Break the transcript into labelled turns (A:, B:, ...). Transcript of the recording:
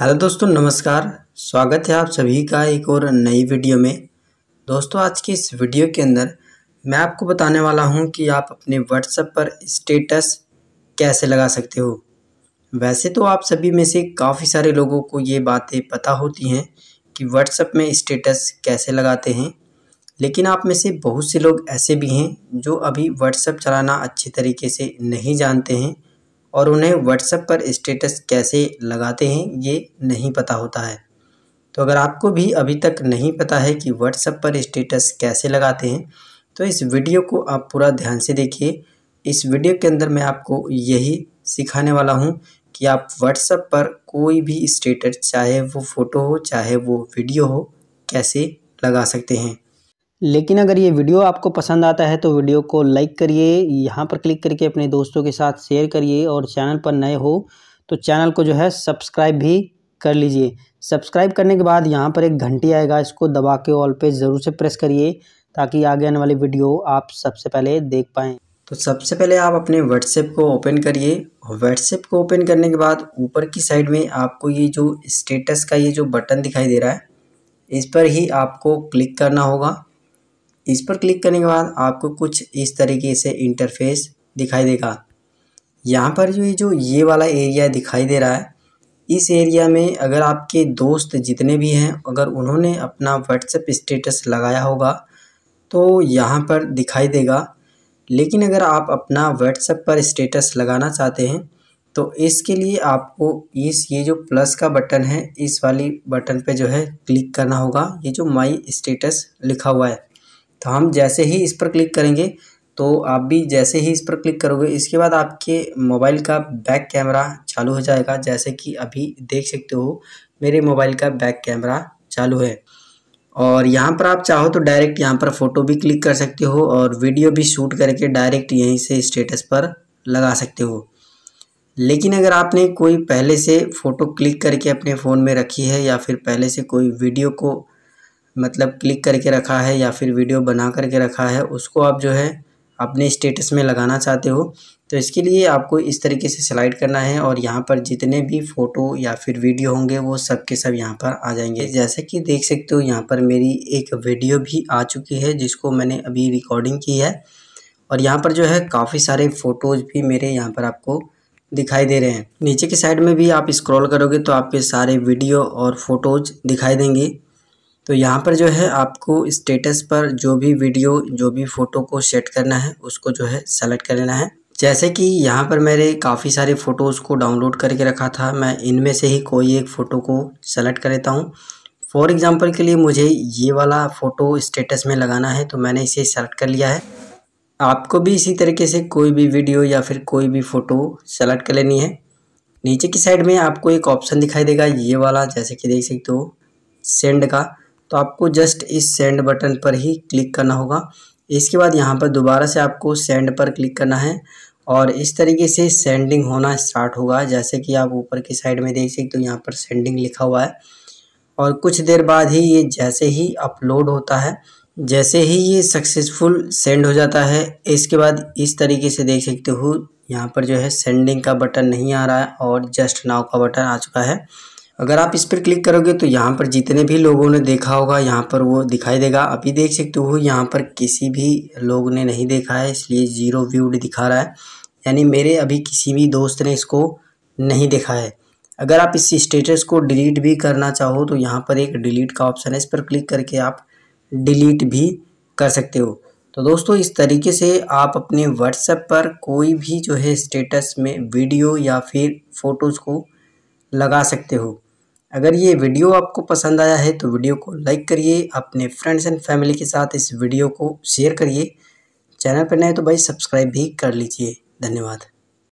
A: hello दोस्तों नमस्कार स्वागत है आप सभी का एक और नई वीडियो में दोस्तों आज की इस वीडियो के अंदर मैं आपको बताने वाला हूं कि आप अपने व्हाट्सएप पर स्टेटस कैसे लगा सकते हो वैसे तो आप सभी में से काफ़ी सारे लोगों को ये बातें पता होती हैं कि व्हाट्सएप में स्टेटस कैसे लगाते हैं लेकिन आप में से बहुत से लोग ऐसे भी हैं जो अभी व्हाट्सएप चलाना अच्छे तरीके से नहीं जानते हैं और उन्हें व्हाट्सएप पर स्टेटस कैसे लगाते हैं ये नहीं पता होता है तो अगर आपको भी अभी तक नहीं पता है कि व्हाट्सएप पर स्टेटस कैसे लगाते हैं तो इस वीडियो को आप पूरा ध्यान से देखिए इस वीडियो के अंदर मैं आपको यही सिखाने वाला हूँ कि आप व्हाट्सएप पर कोई भी स्टेटस चाहे वो फ़ोटो हो चाहे वो वीडियो हो कैसे लगा सकते हैं लेकिन अगर ये वीडियो आपको पसंद आता है तो वीडियो को लाइक करिए यहाँ पर क्लिक करके अपने दोस्तों के साथ शेयर करिए और चैनल पर नए हो तो चैनल को जो है सब्सक्राइब भी कर लीजिए सब्सक्राइब करने के बाद यहाँ पर एक घंटी आएगा इसको दबा के ऑल पे ज़रूर से प्रेस करिए ताकि आगे आने वाली वीडियो आप सबसे पहले देख पाएँ तो सबसे पहले आप अपने व्हाट्सएप को ओपन करिए व्हाट्सएप को ओपन करने के बाद ऊपर की साइड में आपको ये जो स्टेटस का ये जो बटन दिखाई दे रहा है इस पर ही आपको क्लिक करना होगा इस पर क्लिक करने के बाद आपको कुछ इस तरीके से इंटरफेस दिखाई देगा यहाँ पर जो ये जो ये वाला एरिया दिखाई दे रहा है इस एरिया में अगर आपके दोस्त जितने भी हैं अगर उन्होंने अपना व्हाट्सएप स्टेटस लगाया होगा तो यहाँ पर दिखाई देगा लेकिन अगर आप अपना व्हाट्सएप पर स्टेटस लगाना चाहते हैं तो इसके लिए आपको इस ये जो प्लस का बटन है इस वाली बटन पे जो है क्लिक करना होगा ये जो माई स्टेटस लिखा हुआ है तो हम जैसे ही इस पर क्लिक करेंगे तो आप भी जैसे ही इस पर क्लिक करोगे इसके बाद आपके मोबाइल का बैक कैमरा चालू हो जाएगा जैसे कि अभी देख सकते हो मेरे मोबाइल का बैक कैमरा चालू है और यहाँ पर आप चाहो तो डायरेक्ट यहाँ पर फ़ोटो भी क्लिक कर सकते हो और वीडियो भी शूट करके डायरेक्ट यहीं से स्टेटस पर लगा सकते हो लेकिन अगर आपने कोई पहले से फ़ोटो क्लिक करके अपने फ़ोन में रखी है या फिर पहले से कोई वीडियो को मतलब क्लिक करके रखा है या फिर वीडियो बना करके रखा है उसको आप जो है अपने स्टेटस में लगाना चाहते हो तो इसके लिए आपको इस तरीके से स्लाइड करना है और यहाँ पर जितने भी फ़ोटो या फिर वीडियो होंगे वो सब के सब यहाँ पर आ जाएंगे जैसे कि देख सकते हो यहाँ पर मेरी एक वीडियो भी आ चुकी है जिसको मैंने अभी रिकॉर्डिंग की है और यहाँ पर जो है काफ़ी सारे फ़ोटोज़ भी मेरे यहाँ पर आपको दिखाई दे रहे हैं नीचे की साइड में भी आप स्क्रॉल करोगे तो आपके सारे वीडियो और फ़ोटोज़ दिखाई देंगे तो यहाँ पर जो है आपको स्टेटस पर जो भी वीडियो जो भी फ़ोटो को सेट करना है उसको जो है सेलेक्ट कर लेना है जैसे कि यहाँ पर मेरे काफ़ी सारे फ़ोटोज़ को डाउनलोड करके रखा था मैं इनमें से ही कोई एक फ़ोटो को सेलेक्ट कर लेता हूँ फॉर एग्ज़ाम्पल के लिए मुझे ये वाला फ़ोटो स्टेटस में लगाना है तो मैंने इसे सेलेक्ट कर लिया है आपको भी इसी तरीके से कोई भी वीडियो या फिर कोई भी फ़ोटो सेलेक्ट कर लेनी है नीचे की साइड में आपको एक ऑप्शन दिखाई देगा ये वाला जैसे कि देख सकते हो सेंड का तो आपको जस्ट इस सेंड बटन पर ही क्लिक करना होगा इसके बाद यहाँ पर दोबारा से आपको सेंड पर क्लिक करना है और इस तरीके से सेंडिंग होना स्टार्ट होगा जैसे कि आप ऊपर की साइड में देख सकते हो यहाँ पर सेंडिंग लिखा हुआ है और कुछ देर बाद ही ये जैसे ही अपलोड होता है जैसे ही ये सक्सेसफुल सेंड हो जाता है इसके बाद इस तरीके से देख सकते हो यहाँ पर जो है सेंडिंग का बटन नहीं आ रहा है और जस्ट नाव का बटन आ चुका है अगर आप इस पर क्लिक करोगे तो यहाँ पर जितने भी लोगों ने देखा होगा यहाँ पर वो दिखाई देगा अभी देख सकते हो यहाँ पर किसी भी लोग ने नहीं देखा है इसलिए ज़ीरो व्यूड दिखा रहा है यानी मेरे अभी किसी भी दोस्त ने इसको नहीं देखा है अगर आप इस स्टेटस को डिलीट भी करना चाहो तो यहाँ पर एक डिलीट का ऑप्शन है इस पर क्लिक करके आप डिलीट भी कर सकते हो तो दोस्तों इस तरीके से आप अपने व्हाट्सएप पर कोई भी जो है स्टेटस में वीडियो या फिर फ़ोटोज़ को लगा सकते हो अगर ये वीडियो आपको पसंद आया है तो वीडियो को लाइक करिए अपने फ्रेंड्स एंड फैमिली के साथ इस वीडियो को शेयर करिए चैनल पर नए तो भाई सब्सक्राइब भी कर लीजिए धन्यवाद